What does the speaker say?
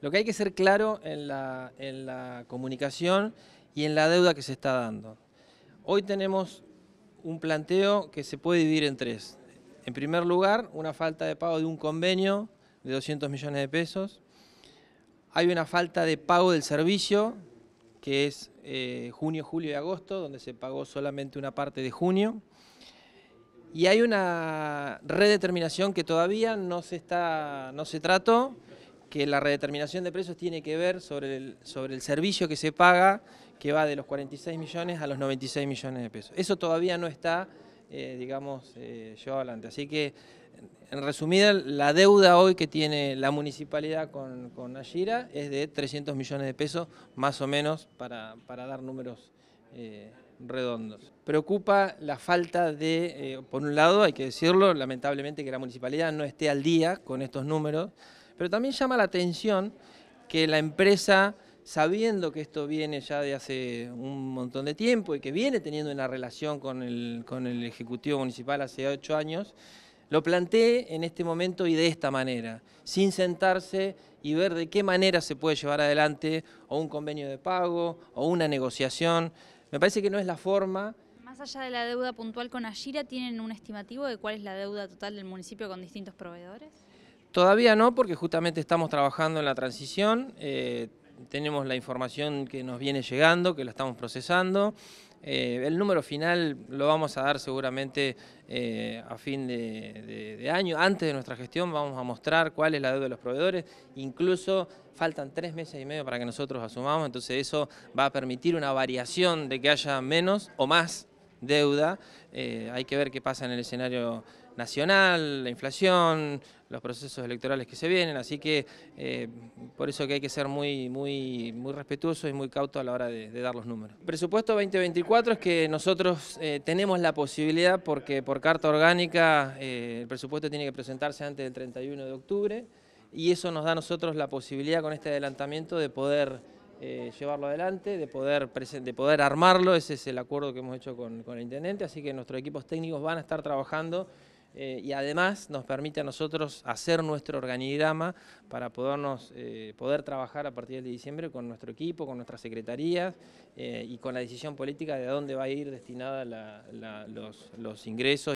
Lo que hay que ser claro en la, comunicación y en la deuda que se está dando. Hoy tenemos un planteo que se puede dividir en tres. En primer lugar, una falta de pago de un convenio de 200 millones de pesos. Hay una falta de pago del servicio, que es eh, junio, julio y agosto, donde se pagó solamente una parte de junio. Y hay una redeterminación que todavía no no se trató, que la redeterminación de precios tiene que ver sobre el, sobre el servicio que se paga, que va de los 46 millones a los 96 millones de pesos. Eso todavía no está, eh, digamos, eh, llevado adelante. Así que, en resumida, la deuda hoy que tiene la municipalidad con, con es de 300 millones de pesos, más o menos, para, dar números eh, redondos. Preocupa la falta de, eh, por un lado, hay que decirlo, lamentablemente que la municipalidad no esté al día con estos números, pero también llama la atención que la empresa, sabiendo que esto viene ya de hace un montón de tiempo y que viene teniendo una relación con el, con el Ejecutivo Municipal hace ocho años, lo plantee en este momento y de esta manera, sin sentarse y ver de qué manera se puede llevar adelante o un convenio de pago o una negociación. Me parece que no es la forma. Más allá de la deuda puntual con Ashira, ¿tienen un estimativo de cuál es la deuda total del municipio con distintos proveedores? Todavía no, porque justamente estamos trabajando en la transición, eh, tenemos la información que nos viene llegando, que la estamos procesando. Eh, el número final lo vamos a dar seguramente eh, a fin de, año. Antes de nuestra gestión vamos a mostrar cuál es la deuda de los proveedores. Incluso faltan tres meses y medio para que nosotros asumamos, entonces eso va a permitir una variación de que haya menos o más deuda. Eh, hay que ver qué pasa en el escenario nacional, la inflación, los procesos electorales que se vienen, así que eh, por eso que hay que ser muy, muy, muy respetuoso y muy cautos a la hora de, dar los números. presupuesto 2024 es que nosotros eh, tenemos la posibilidad, porque por carta orgánica el presupuesto tiene que presentarse antes del 31 de octubre, y eso nos da a nosotros la posibilidad con este adelantamiento de poder eh, llevarlo adelante, de poder, de poder armarlo, ese es el acuerdo que hemos hecho con, el Intendente, así que nuestros equipos técnicos van a estar trabajando eh, y además nos permite a nosotros hacer nuestro organigrama para podernos, eh, poder trabajar a partir de diciembre con nuestro equipo, con nuestras secretarías y con la decisión política de dónde va a ir destinada los ingresos.